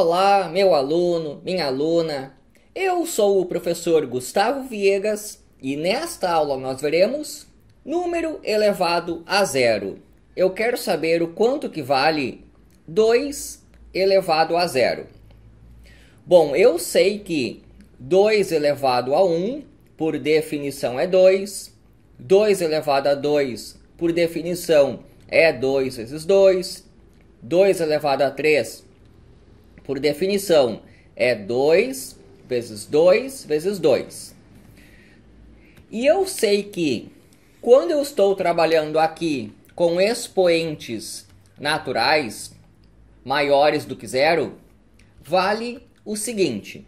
Olá, meu aluno, minha aluna. Eu sou o professor Gustavo Viegas e nesta aula nós veremos número elevado a zero. Eu quero saber o quanto que vale 2 elevado a zero. Bom, eu sei que 2 elevado a 1, um, por definição, é 2. 2 elevado a 2, por definição, é 2 vezes 2. 2 elevado a 3 por definição, é 2 vezes 2 vezes 2. E eu sei que quando eu estou trabalhando aqui com expoentes naturais maiores do que zero, vale o seguinte: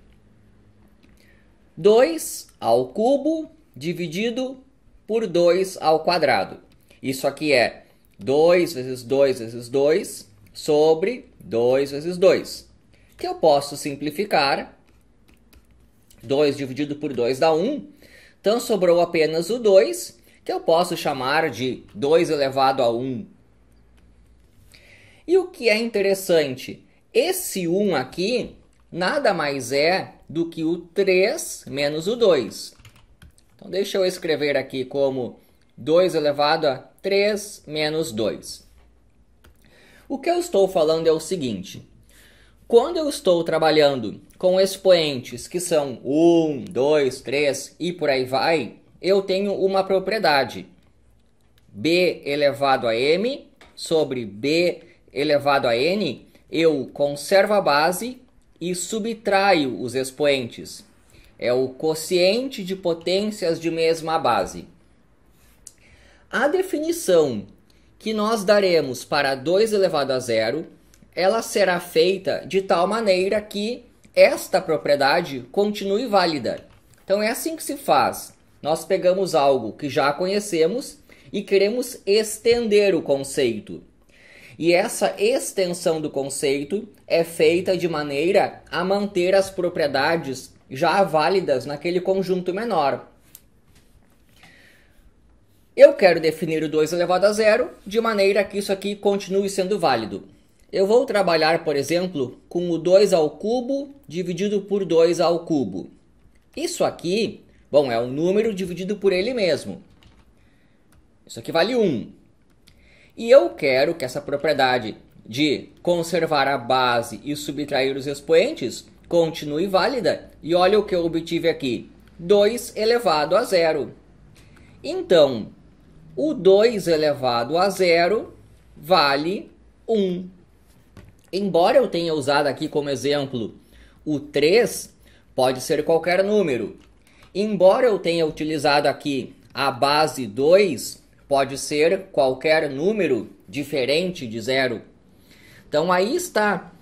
2 ao cubo dividido por 2 ao quadrado. Isso aqui é 2 vezes 2 vezes 2 sobre 2 vezes 2 que eu posso simplificar. 2 dividido por 2 dá 1. Então, sobrou apenas o 2, que eu posso chamar de 2 elevado a 1. E o que é interessante, esse 1 aqui nada mais é do que o 3 menos o 2. Então, deixa eu escrever aqui como 2 elevado a 3 menos 2. O que eu estou falando é o seguinte, quando eu estou trabalhando com expoentes que são 1, 2, 3 e por aí vai, eu tenho uma propriedade. B elevado a M sobre B elevado a N, eu conservo a base e subtraio os expoentes. É o quociente de potências de mesma base. A definição que nós daremos para 2 elevado a zero ela será feita de tal maneira que esta propriedade continue válida. Então é assim que se faz. Nós pegamos algo que já conhecemos e queremos estender o conceito. E essa extensão do conceito é feita de maneira a manter as propriedades já válidas naquele conjunto menor. Eu quero definir o 2 elevado a zero de maneira que isso aqui continue sendo válido. Eu vou trabalhar, por exemplo, com o 2 ao cubo dividido por 2 ao cubo. Isso aqui, bom, é um número dividido por ele mesmo. Isso aqui vale 1. E eu quero que essa propriedade de conservar a base e subtrair os expoentes continue válida. E olha o que eu obtive aqui: 2 elevado a zero. Então, o 2 elevado a zero vale 1. Embora eu tenha usado aqui como exemplo o 3, pode ser qualquer número. Embora eu tenha utilizado aqui a base 2, pode ser qualquer número diferente de zero. Então aí está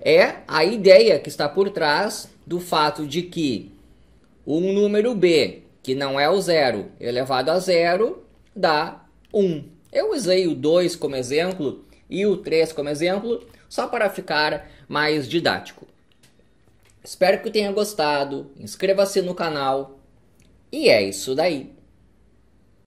é a ideia que está por trás do fato de que um número b que não é o zero elevado a zero dá 1. Eu usei o 2 como exemplo e o 3 como exemplo só para ficar mais didático. Espero que tenha gostado, inscreva-se no canal e é isso daí.